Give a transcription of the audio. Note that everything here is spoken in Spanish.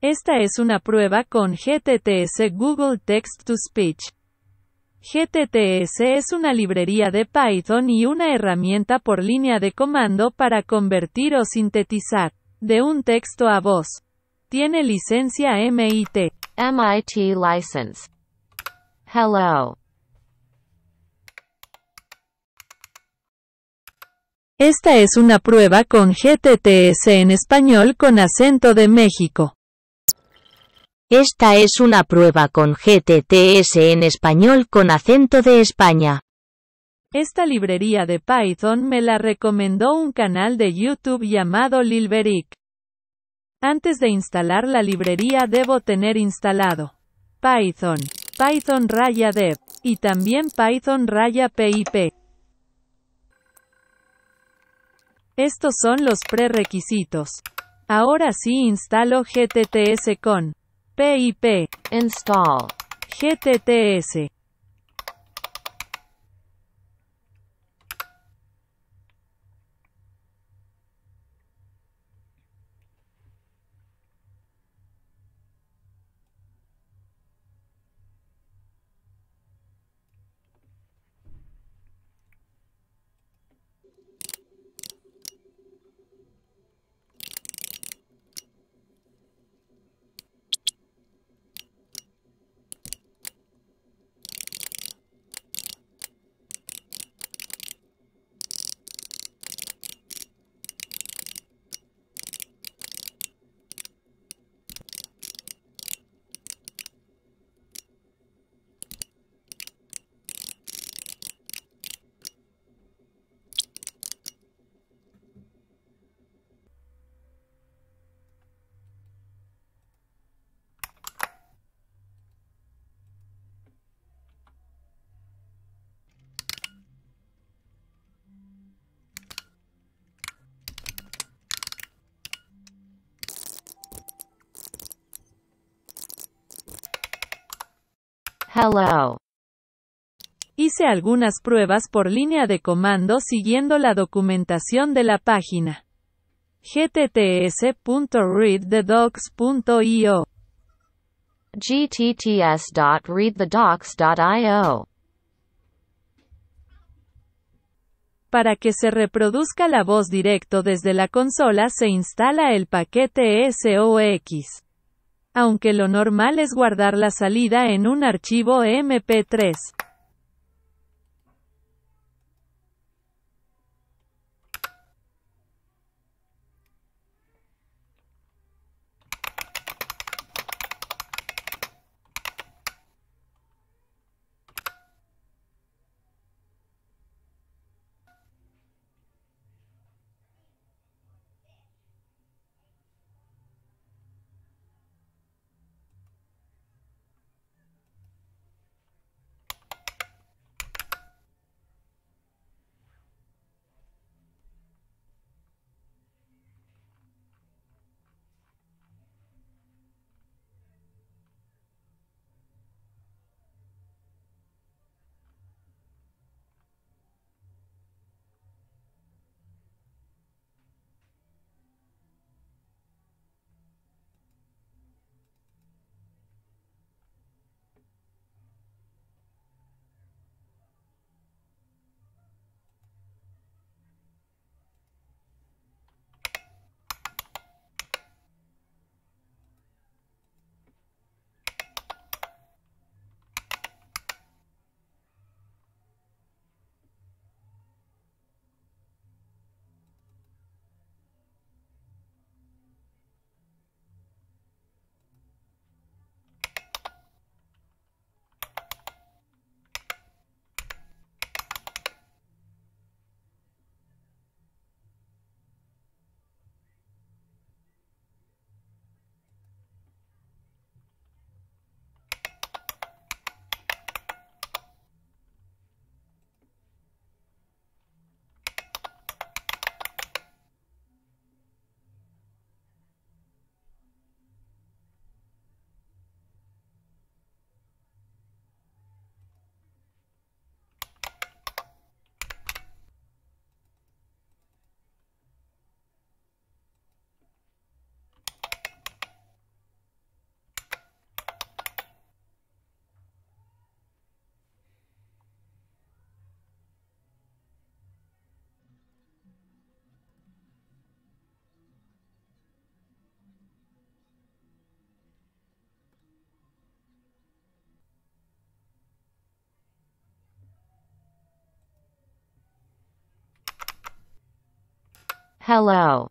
Esta es una prueba con GTTS Google Text to Speech. GTTS es una librería de Python y una herramienta por línea de comando para convertir o sintetizar de un texto a voz. Tiene licencia MIT. MIT license. Hello. Esta es una prueba con GTTS en español con acento de México. Esta es una prueba con GTTS en español con acento de España. Esta librería de Python me la recomendó un canal de YouTube llamado Lilberic. Antes de instalar la librería debo tener instalado Python, Python raya dev y también Python raya pip. Estos son los prerequisitos. Ahora sí instalo GTTS con PIP, install, GTTS, Hello. Hice algunas pruebas por línea de comando siguiendo la documentación de la página https.readthedocs.io gtts.readthedocs.io Para que se reproduzca la voz directo desde la consola se instala el paquete SOX aunque lo normal es guardar la salida en un archivo MP3. Hello